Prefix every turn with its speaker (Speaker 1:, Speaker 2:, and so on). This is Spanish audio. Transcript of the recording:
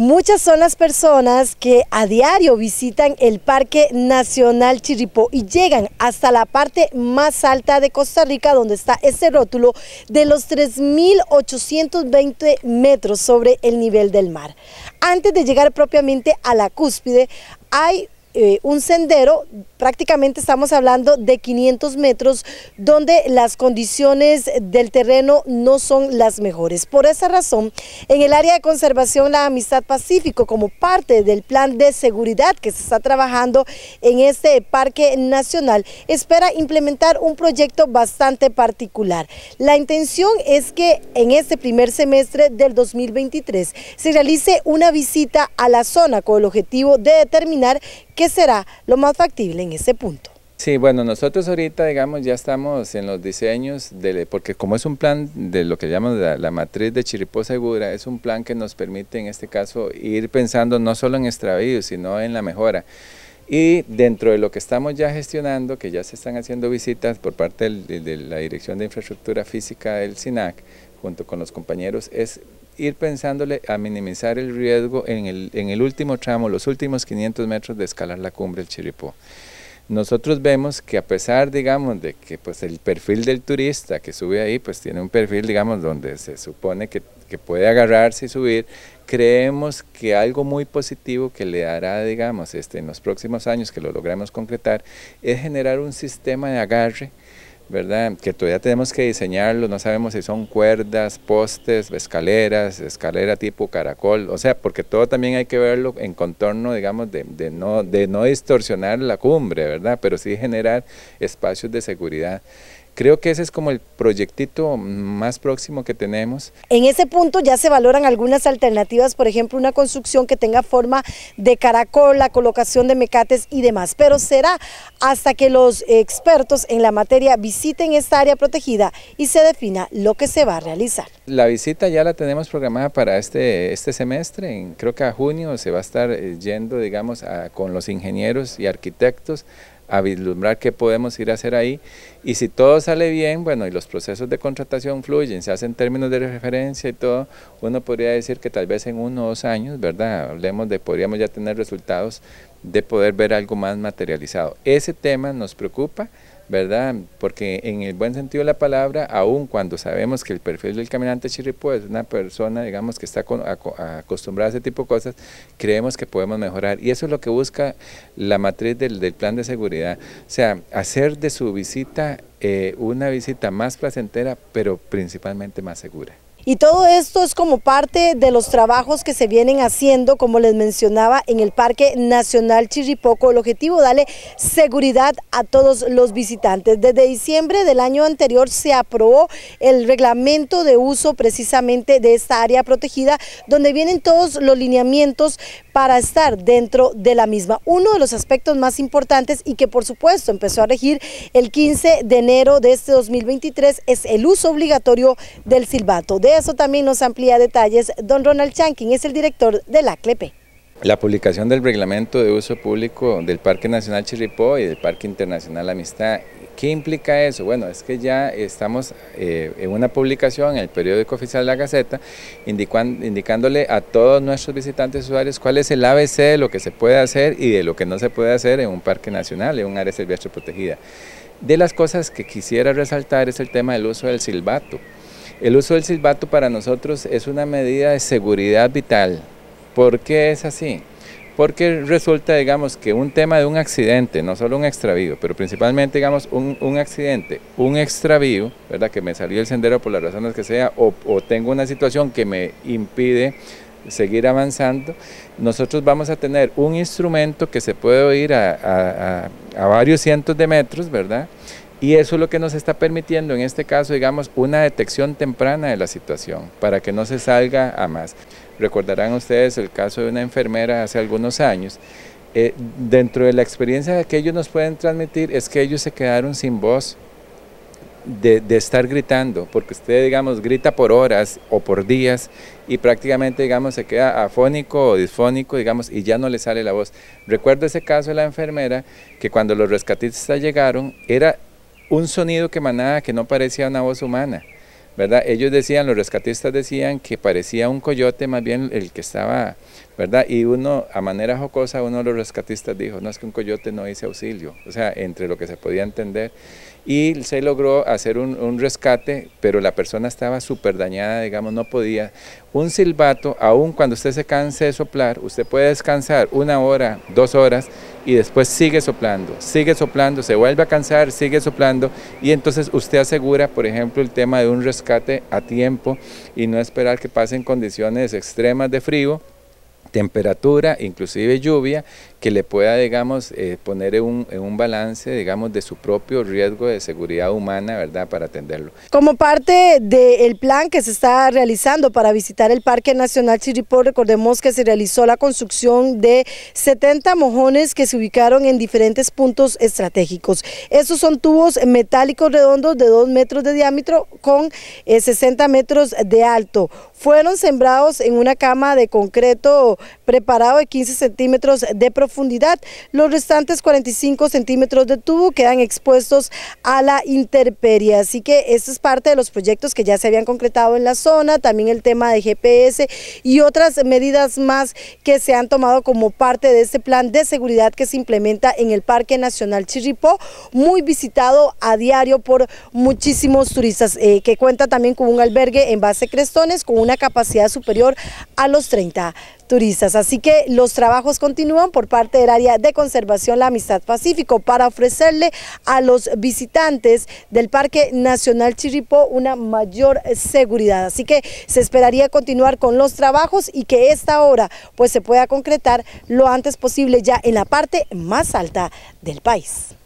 Speaker 1: Muchas son las personas que a diario visitan el Parque Nacional Chiripó y llegan hasta la parte más alta de Costa Rica donde está este rótulo de los 3.820 metros sobre el nivel del mar. Antes de llegar propiamente a la cúspide hay eh, un sendero Prácticamente estamos hablando de 500 metros donde las condiciones del terreno no son las mejores. Por esa razón, en el área de conservación La Amistad Pacífico, como parte del plan de seguridad que se está trabajando en este parque nacional, espera implementar un proyecto bastante particular. La intención es que en este primer semestre del 2023 se realice una visita a la zona con el objetivo de determinar qué será lo más factible ese punto?
Speaker 2: Sí, bueno, nosotros ahorita, digamos, ya estamos en los diseños, de, porque como es un plan de lo que llamamos la, matriz de Chiripó Segura, es un plan que nos permite en este caso ir pensando no solo en extravíos, sino en la mejora. Y dentro de lo que estamos ya gestionando, que ya se están haciendo visitas por parte de, la Dirección de Infraestructura Física del SINAC, junto con los compañeros, es ir pensándole a minimizar el riesgo en el, en el último tramo, los últimos 500 metros de escalar la cumbre del Chiripó nosotros vemos que a pesar, digamos, de que pues, el perfil del turista que sube ahí, pues tiene un perfil, digamos, donde se supone que, puede agarrarse y subir, creemos que algo muy positivo que le dará, digamos, este, en los próximos años que lo logremos concretar, es generar un sistema de agarre ¿verdad? Que todavía tenemos que diseñarlo, no sabemos si son cuerdas, postes, escaleras, escalera tipo caracol, o sea, porque todo también hay que verlo en contorno, digamos, de, de, no, de no distorsionar la cumbre, ¿verdad? Pero sí generar espacios de seguridad. Creo que ese es como el proyectito más próximo que tenemos.
Speaker 1: En ese punto ya se valoran algunas alternativas, por ejemplo, una construcción que tenga forma de caracol, la colocación de mecates y demás, pero será hasta que los expertos en la materia visiten esta área protegida y se defina lo que se va a realizar.
Speaker 2: La visita ya la tenemos programada para este, este semestre, creo que a junio se va a estar eh, yendo, digamos, con los ingenieros y arquitectos a vislumbrar qué podemos ir a hacer ahí. Y si todo sale bien, bueno, y los procesos de contratación fluyen, se hacen términos de referencia y todo, uno podría decir que tal vez en uno o dos años, ¿verdad? Hablemos de, podríamos ya tener resultados de poder ver algo más materializado. Ese tema nos preocupa, ¿verdad? Porque en el buen sentido de la palabra, aun cuando sabemos que el perfil del caminante chirripó es una persona, digamos, que está acostumbrada a ese tipo de cosas, creemos que podemos mejorar. Y eso es lo que busca la matriz del, plan de seguridad. O sea, hacer de su visita eh, una visita más placentera, pero principalmente más segura.
Speaker 1: Y todo esto es como parte de los trabajos que se vienen haciendo, como les mencionaba, en el Parque Nacional Chirripoco. El objetivo, darle seguridad a todos los visitantes. Desde diciembre del año anterior se aprobó el reglamento de uso precisamente de esta área protegida, donde vienen todos los lineamientos para estar dentro de la misma. Uno de los aspectos más importantes y que por supuesto empezó a regir el 15 de enero de este 2023 es el uso obligatorio del silbato. De eso también nos amplía detalles don Ronald Chankin, es el director de la CLEPE.
Speaker 2: La publicación del reglamento de uso público del Parque Nacional Chiripó y del Parque Internacional Amistad ¿Qué implica eso? Bueno, es que ya estamos eh, en una publicación en el periódico oficial La Gaceta, indicándole a todos nuestros visitantes usuarios cuál es el ABC de lo que se puede hacer y de lo que no se puede hacer en un parque nacional, en un área silvestre protegida. De las cosas que quisiera resaltar es el tema del uso del silbato. El uso del silbato para nosotros es una medida de seguridad vital. ¿Por qué es así? Porque resulta, digamos, que un tema de un accidente, no solo un extravío, pero principalmente, digamos, un, accidente, un extravío, ¿verdad? Que me salió el sendero por las razones que sea, o, tengo una situación que me impide seguir avanzando, nosotros vamos a tener un instrumento que se puede oír a varios cientos de metros, ¿verdad? Y eso es lo que nos está permitiendo, en este caso, digamos, una detección temprana de la situación, para que no se salga a más. Recordarán ustedes el caso de una enfermera hace algunos años. Eh, dentro de la experiencia que ellos nos pueden transmitir es que ellos se quedaron sin voz de, de, estar gritando, porque usted, digamos, grita por horas o por días y prácticamente, digamos, se queda afónico o disfónico, digamos, y ya no le sale la voz. Recuerdo ese caso de la enfermera que cuando los rescatistas llegaron, era un sonido que emanaba que no parecía una voz humana. ¿verdad? Ellos decían, los rescatistas decían que parecía un coyote más bien el que estaba, ¿verdad? Y uno, a manera jocosa, uno de los rescatistas dijo, no es que un coyote no hice auxilio, o sea, entre lo que se podía entender y se logró hacer un, rescate, pero la persona estaba súper dañada, digamos, no podía. Un silbato, aun cuando usted se canse de soplar, usted puede descansar una hora, dos horas y después sigue soplando, sigue soplando, se vuelve a cansar, sigue soplando y entonces usted asegura, por ejemplo, el tema de un rescate a tiempo y no esperar que pasen condiciones extremas de frío temperatura, inclusive lluvia, que le pueda, digamos, eh, poner un, un, balance, digamos, de su propio riesgo de seguridad humana, ¿verdad?, para atenderlo.
Speaker 1: Como parte del plan que se está realizando para visitar el Parque Nacional chiripó recordemos que se realizó la construcción de 70 mojones que se ubicaron en diferentes puntos estratégicos. Estos son tubos metálicos redondos de 2 metros de diámetro con 60 eh, metros de alto. Fueron sembrados en una cama de concreto preparado de 15 centímetros de profundidad profundidad. Los restantes 45 centímetros de tubo quedan expuestos a la intemperie. Así que esta es parte de los proyectos que ya se habían concretado en la zona, también el tema de GPS y otras medidas más que se han tomado como parte de este plan de seguridad que se implementa en el Parque Nacional Chirripó, muy visitado a diario por muchísimos turistas, eh, que cuenta también con un albergue en base Crestones con una capacidad superior a los 30 turistas. Así que los trabajos continúan por parte del área de conservación La Amistad Pacífico para ofrecerle a los visitantes del Parque Nacional Chirripó una mayor seguridad. Así que se esperaría continuar con los trabajos y que esta obra pues se pueda concretar lo antes posible ya en la parte más alta del país.